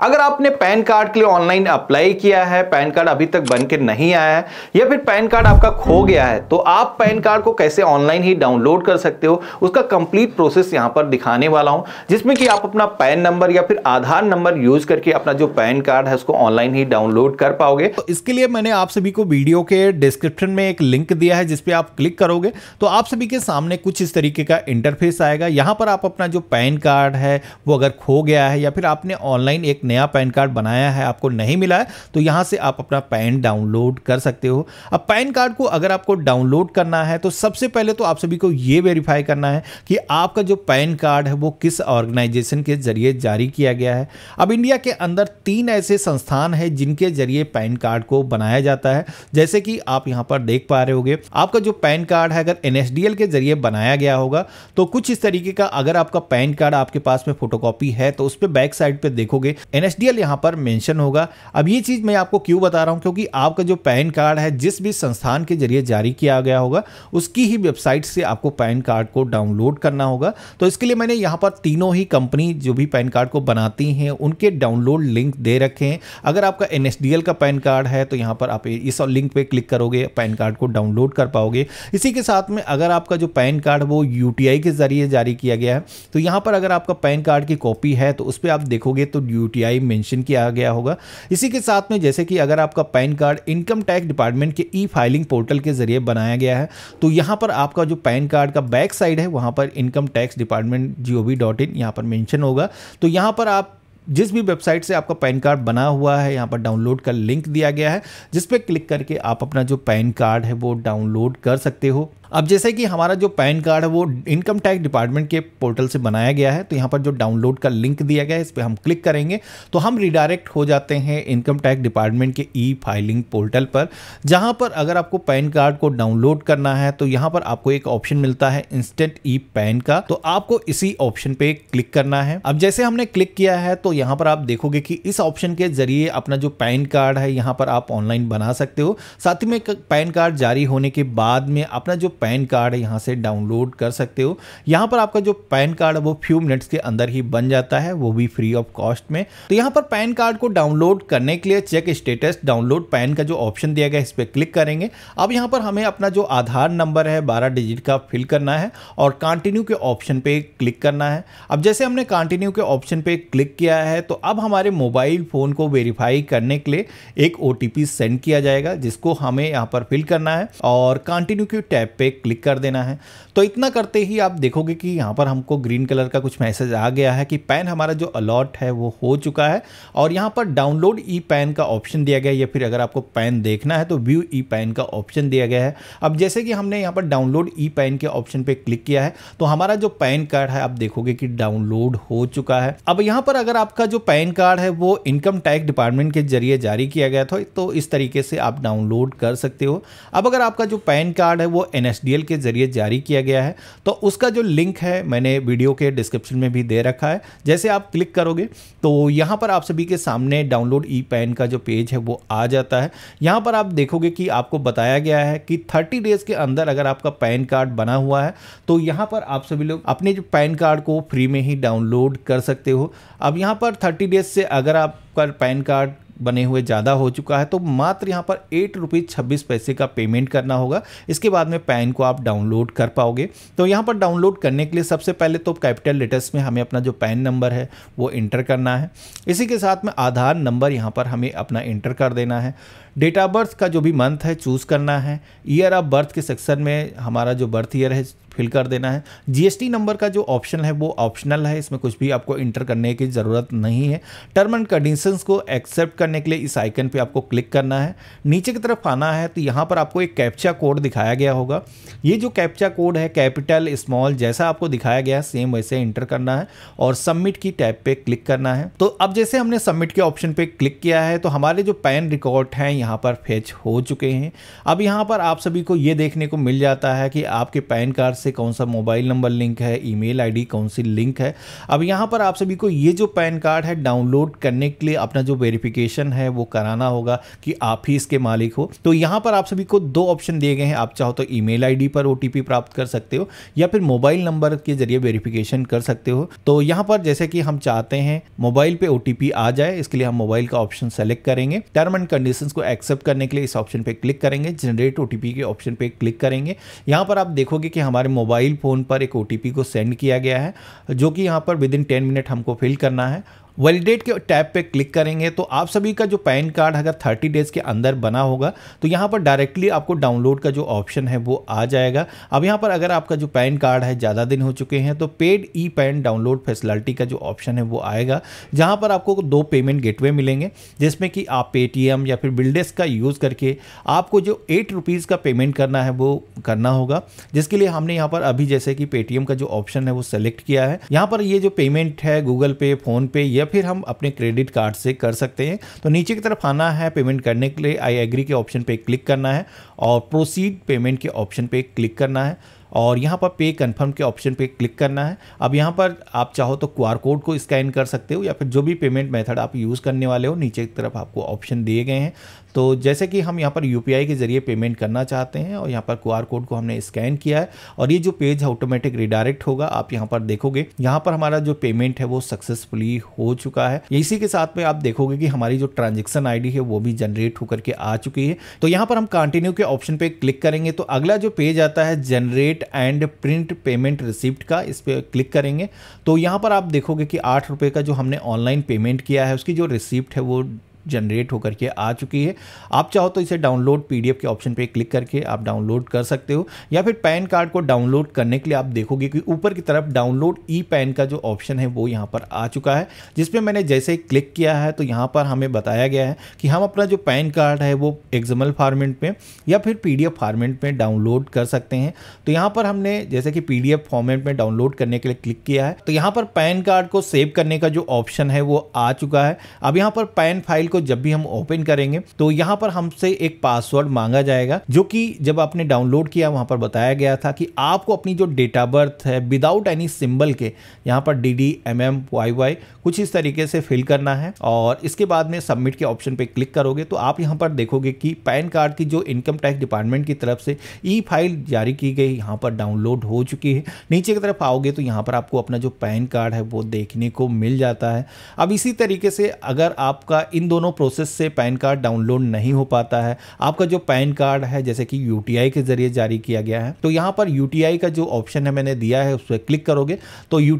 अगर आपने pan card के लिए ऑनलाइन अप्लाई किया है पैन कार्ड अभी तक बन के नहीं आया है या फिर पैन कार्ड आपका खो गया है तो आप पैन कार्ड को कैसे ऑनलाइन ही डाउनलोड कर सकते हो उसका कंप्लीट प्रोसेस यहां पर दिखाने वाला हूं जिसमें कि आप अपना पैन नंबर या फिर आधार नंबर यूज करके अपना जो पैन कार्ड है उसको ऑनलाइन ही डाउनलोड कर पाओगे तो इसके लिए मैंने आप सभी को वीडियो के डिस्क्रिप्शन में एक लिंक दिया है जिसपे आप क्लिक करोगे तो आप सभी के सामने कुछ इस तरीके का इंटरफेस आएगा यहाँ पर आप अपना जो पैन कार्ड है वो अगर खो गया है या फिर आपने ऑनलाइन एक नया पैन कार्ड बनाया है आपको नहीं मिला है तो यहाँ से आप अपना पैन डाउनलोड कर सकते हो अब पैन कार्ड को अगर आपको डाउनलोड करना है तो सबसे पहले तो आप सभी को ये वेरीफाई करना है कि आपका जो पैन कार्ड है वो किस ऑर्गेनाइजेशन के जरिए जारी किया गया है अब इंडिया के अंदर तीन ऐसे संस्थान है जिनके जरिए पैन कार्ड को बनाया जाता है जैसे कि आप यहाँ पर देख पा रहे होगे आपका जो पैन कार्ड है अगर एन के जरिए बनाया गया होगा तो कुछ इस तरीके का अगर आपका पैन कार्ड आपके पास में फोटोकॉपी है तो उस पर बैक साइड पर देखोगे एन एस यहाँ पर मेंशन होगा अब ये चीज़ मैं आपको क्यों बता रहा हूँ क्योंकि आपका जो पैन कार्ड है जिस भी संस्थान के जरिए जारी किया गया होगा उसकी ही वेबसाइट से आपको पैन कार्ड को डाउनलोड करना होगा तो इसके लिए मैंने यहाँ पर तीनों ही कंपनी जो भी पैन कार्ड को बनाती हैं उनके डाउनलोड लिंक दे रखे हैं अगर आपका एन का पैन कार्ड है तो यहाँ पर आप इस लिंक पर क्लिक करोगे पैन कार्ड को डाउनलोड कर पाओगे इसी के साथ में अगर आपका जो पैन कार्ड वो यू के ज़रिए जारी किया गया है तो यहाँ पर अगर आपका पैन कार्ड की कॉपी है तो उस पर आप देखोगे तो यू यूपीआई मेंशन किया गया होगा इसी के साथ में जैसे कि अगर आपका PAN card income tax department के ई फाइलिंग पोर्टल के जरिए बनाया गया है तो यहां पर आपका जो पैन कार्ड का बैक साइड है वहां पर income tax department G dot in यहां पर मैंशन होगा तो यहां पर आप जिस भी वेबसाइट से आपका पैन कार्ड बना हुआ है यहाँ पर डाउनलोड का लिंक दिया गया है जिस पर क्लिक करके आप अपना जो पैन कार्ड है वो डाउनलोड कर सकते हो अब जैसे कि हमारा जो पैन कार्ड है वो इनकम टैक्स डिपार्टमेंट के पोर्टल से बनाया गया है तो यहाँ पर जो डाउनलोड का लिंक दिया गया है इस पर हम क्लिक करेंगे तो हम रिडायरेक्ट हो जाते हैं इनकम टैक्स डिपार्टमेंट के ई फाइलिंग पोर्टल पर जहाँ पर अगर आपको पैन कार्ड को डाउनलोड करना है तो यहाँ पर आपको एक ऑप्शन मिलता है इंस्टेंट ई पैन का तो आपको इसी ऑप्शन पे क्लिक करना है अब जैसे हमने क्लिक किया है तो यहाँ पर आप देखोगे कि इस ऑप्शन के जरिए अपना जो पैन कार्ड है यहाँ पर आप ऑनलाइन बना सकते हो साथ ही में पैन कार्ड जारी होने के बाद में अपना जो पैन कार्ड यहाँ से डाउनलोड कर सकते हो यहाँ पर आपका जो पैन कार्ड है वो फ्यू मिनट्स के अंदर ही बन जाता है वो भी फ्री ऑफ कॉस्ट में तो यहाँ पर पैन कार्ड को डाउनलोड करने के लिए चेक स्टेटस डाउनलोड पैन का जो ऑप्शन दिया गया इस पर क्लिक करेंगे अब यहाँ पर हमें अपना जो आधार नंबर है बारह डिजिट का फिल करना है और कंटिन्यू के ऑप्शन पे क्लिक करना है अब जैसे हमने कंटिन्यू के ऑप्शन पे क्लिक किया है तो अब हमारे मोबाइल फ़ोन को वेरीफाई करने के लिए एक ओ सेंड किया जाएगा जिसको हमें यहाँ पर फिल करना है और कंटिन्यू के टैब पे क्लिक कर देना है तो इतना करते ही आप देखोगे कि यहाँ पर हमको ग्रीन कलर का कुछ मैसेज आ गया है कि पैन हमारा जो अलॉट है वो हो चुका है और यहाँ पर डाउनलोड ई पैन का ऑप्शन दिया गया है या फिर अगर आपको पैन देखना है तो व्यू ई पैन का ऑप्शन दिया गया है अब जैसे कि हमने यहाँ पर डाउनलोड ई पैन के ऑप्शन पर क्लिक किया है तो हमारा जो पैन कार्ड है आप देखोगे कि डाउनलोड हो चुका है अब यहाँ पर अगर आपका जो पैन कार्ड है वो इनकम टैक्स डिपार्टमेंट के जरिए जारी किया गया था तो इस तरीके से आप डाउनलोड कर सकते हो अब अगर आपका जो पैन कार्ड है वो एन एल के ज़रिए जारी किया गया है तो उसका जो लिंक है मैंने वीडियो के डिस्क्रिप्शन में भी दे रखा है जैसे आप क्लिक करोगे तो यहाँ पर आप सभी के सामने डाउनलोड ई पैन का जो पेज है वो आ जाता है यहाँ पर आप देखोगे कि आपको बताया गया है कि थर्टी डेज़ के अंदर अगर आपका पैन कार्ड बना हुआ है तो यहाँ पर आप सभी लोग अपने जो पैन कार्ड को फ्री में ही डाउनलोड कर सकते हो अब यहाँ पर थर्टी डेज से अगर आपका पैन कार्ड बने हुए ज़्यादा हो चुका है तो मात्र यहाँ पर एट रुपीज़ छब्बीस पैसे का पेमेंट करना होगा इसके बाद में पैन को आप डाउनलोड कर पाओगे तो यहाँ पर डाउनलोड करने के लिए सबसे पहले तो कैपिटल लेटर्स में हमें अपना जो पैन नंबर है वो इंटर करना है इसी के साथ में आधार नंबर यहाँ पर हमें अपना इंटर कर देना है डेट ऑफ बर्थ का जो भी मंथ है चूज़ करना है ईयर ऑफ बर्थ के सेक्शन में हमारा जो बर्थ ईयर है फिल कर देना है जीएसटी नंबर का जो ऑप्शन है वो ऑप्शनल है इसमें कुछ भी आपको इंटर करने की ज़रूरत नहीं है टर्म एंड कंडीशंस को एक्सेप्ट करने के लिए इस आइकन पे आपको क्लिक करना है नीचे की तरफ आना है तो यहाँ पर आपको एक कैप्चा कोड दिखाया गया होगा ये जो कैप्चा कोड है कैपिटल स्मॉल जैसा आपको दिखाया गया है सेम वैसे इंटर करना है और सबमिट की टैप पे क्लिक करना है तो अब जैसे हमने सबमिट के ऑप्शन पर क्लिक किया है तो हमारे जो पैन रिकॉर्ड हैं यहाँ पर फेच हो चुके हैं अब यहाँ पर आप सभी को ये देखने को मिल जाता है कि आपके पैन कार्ड से कौन सा मोबाइल नंबर लिंक है ईमेल आईडी कौन सी लिंक है अब यहाँ पर आप सभी को ये जो पैन कार्ड है डाउनलोड करने के लिए अपना जो वेरिफिकेशन है वो कराना होगा कि आप ही इसके मालिक हो तो यहाँ पर आप सभी को दो ऑप्शन दिए गए हैं आप चाहो तो ई मेल पर ओ प्राप्त कर सकते हो या फिर मोबाइल नंबर के जरिए वेरिफिकेशन कर सकते हो तो यहाँ पर जैसे कि हम चाहते हैं मोबाइल पे ओटीपी आ जाए इसके लिए हम मोबाइल का ऑप्शन सेलेक्ट करेंगे टर्म एंड कंडीशन को एक्सेप्ट करने के लिए इस ऑप्शन पे क्लिक करेंगे जनरेट ओटीपी के ऑप्शन पे क्लिक करेंगे यहाँ पर आप देखोगे कि हमारे मोबाइल फ़ोन पर एक ओ को सेंड किया गया है जो कि यहाँ पर विद इन टेन मिनट हमको फिल करना है वैलिडेट के टैब पे क्लिक करेंगे तो आप सभी का जो पैन कार्ड अगर 30 डेज़ के अंदर बना होगा तो यहाँ पर डायरेक्टली आपको डाउनलोड का जो ऑप्शन है वो आ जाएगा अब यहाँ पर अगर आपका जो पैन कार्ड है ज़्यादा दिन हो चुके हैं तो paid E PAN download facility का जो ऑप्शन है वो आएगा जहाँ पर आपको दो पेमेंट गेटवे मिलेंगे जिसमें कि आप पेटीएम या फिर बिल्डेस का यूज़ करके आपको जो एट रुपीज़ का पेमेंट करना है वो करना होगा जिसके लिए हमने यहाँ पर अभी जैसे कि पेटीएम का जो ऑप्शन है वो सेलेक्ट किया है यहाँ पर ये जो पेमेंट है गूगल पे फ़ोनपे ये या फिर हम अपने क्रेडिट कार्ड से कर सकते हैं तो नीचे की तरफ आना है पेमेंट करने के लिए आई एग्री के ऑप्शन पर क्लिक करना है और प्रोसीड पेमेंट के ऑप्शन पर क्लिक करना है और यहाँ पर पे कन्फर्म के ऑप्शन पे क्लिक करना है अब यहाँ पर आप चाहो तो क्यू कोड को स्कैन कर सकते हो या फिर जो भी पेमेंट मेथड आप यूज़ करने वाले हो नीचे की तरफ आपको ऑप्शन दिए गए हैं तो जैसे कि हम यहाँ पर यू के ज़रिए पेमेंट करना चाहते हैं और यहाँ पर क्यू कोड को हमने स्कैन किया है और ये जो पेज है ऑटोमेटिक रिडायरेक्ट होगा आप यहाँ पर देखोगे यहाँ पर हमारा जो पेमेंट है वो सक्सेसफुली हो चुका है इसी के साथ में आप देखोगे कि हमारी जो ट्रांजेक्शन आई है वो भी जनरेट होकर के आ चुकी है तो यहाँ पर हम कंटिन्यू के ऑप्शन पर क्लिक करेंगे तो अगला जो पेज आता है generate debit and print payment receipt का इस पर क्लिक करेंगे तो यहाँ पर आप देखोगे कि आठ रुपये का जो हमने ऑनलाइन पेमेंट किया है उसकी जो रिसिप्ट है वो जनरेट होकर के आ चुकी है आप चाहो तो इसे डाउनलोड पीडीएफ के ऑप्शन पे क्लिक करके आप डाउनलोड कर सकते हो या फिर पैन कार्ड को डाउनलोड करने के लिए आप देखोगे कि ऊपर की तरफ डाउनलोड ई पैन का जो ऑप्शन है वो यहाँ पर आ चुका है जिसपे मैंने जैसे ही क्लिक किया है तो यहाँ पर हमें बताया गया है कि हम अपना जो पैन कार्ड है वो एग्जामल फार्मेट में या फिर पी फार्मेट में डाउनलोड कर सकते हैं तो यहाँ पर हमने जैसे कि पी फॉर्मेट में डाउनलोड करने के लिए क्लिक किया है तो यहाँ पर पैन कार्ड को सेव करने का जो ऑप्शन है वो आ चुका है अब यहाँ पर पैन फाइल को जब भी हम ओपन करेंगे तो यहाँ पर हमसे एक पासवर्ड मांगा जाएगा जो कि जब आपने डाउनलोड किया वहाँ पर बताया गया था कि आपको अपनी जो डेट ऑफ बर्थ है विदाउट एनी सिंबल के यहाँ पर D D M M Y Y कुछ इस तरीके से फिल करना है और इसके बाद में सबमिट के ऑप्शन पर क्लिक करोगे तो आप यहाँ पर देखोगे कि पैन कार्ड की जो इनकम टैक्स डिपार्टमेंट की तरफ से ई फाइल जारी की गई यहाँ पर डाउनलोड हो चुकी है नीचे की तरफ आओगे तो यहाँ पर आपको अपना जो पैन कार्ड है वो देखने को मिल जाता है अब इसी तरीके से अगर आपका इन दोनों दोनों प्रोसेस से पैन कार्ड डाउनलोड नहीं हो पाता है आपका जो पैन कार्ड है जैसे कि यू के जरिए जारी किया गया है तो यहाँ पर यू का जो ऑप्शन है मैंने दिया है उस पर क्लिक करोगे तो यू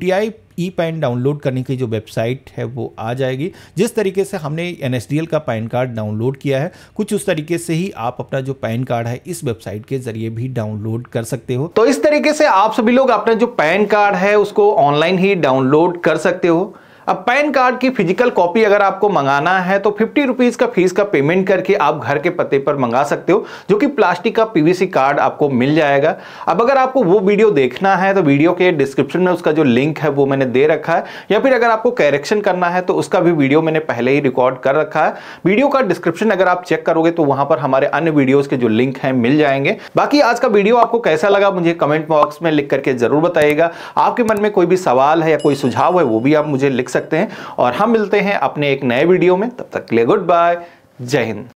ई पैन डाउनलोड करने की जो वेबसाइट है वो आ जाएगी जिस तरीके से हमने एन का पैन कार्ड डाउनलोड किया है कुछ उस तरीके से ही आप अपना जो पैन कार्ड है इस वेबसाइट के जरिए भी डाउनलोड कर सकते हो तो इस तरीके से आप सभी लोग अपना जो पैन कार्ड है उसको ऑनलाइन ही डाउनलोड कर सकते हो अब पैन कार्ड की फिजिकल कॉपी अगर आपको मंगाना है तो फिफ्टी रुपीज़ का फीस का पेमेंट करके आप घर के पते पर मंगा सकते हो जो कि प्लास्टिक का पीवीसी कार्ड आपको मिल जाएगा अब अगर आपको वो वीडियो देखना है तो वीडियो के डिस्क्रिप्शन में उसका जो लिंक है वो मैंने दे रखा है या फिर अगर आपको कैरेक्शन करना है तो उसका भी वीडियो मैंने पहले ही रिकॉर्ड कर रखा है वीडियो का डिस्क्रिप्शन अगर आप चेक करोगे तो वहां पर हमारे अन्य वीडियोज़ के जो लिंक है मिल जाएंगे बाकी आज का वीडियो आपको कैसा लगा मुझे कमेंट बॉक्स में लिख करके ज़रूर बताइएगा आपके मन में कोई भी सवाल है या कोई सुझाव है वो भी आप मुझे लिख सकते हैं और हम मिलते हैं अपने एक नए वीडियो में तब तक के लिए गुड बाय जय हिंद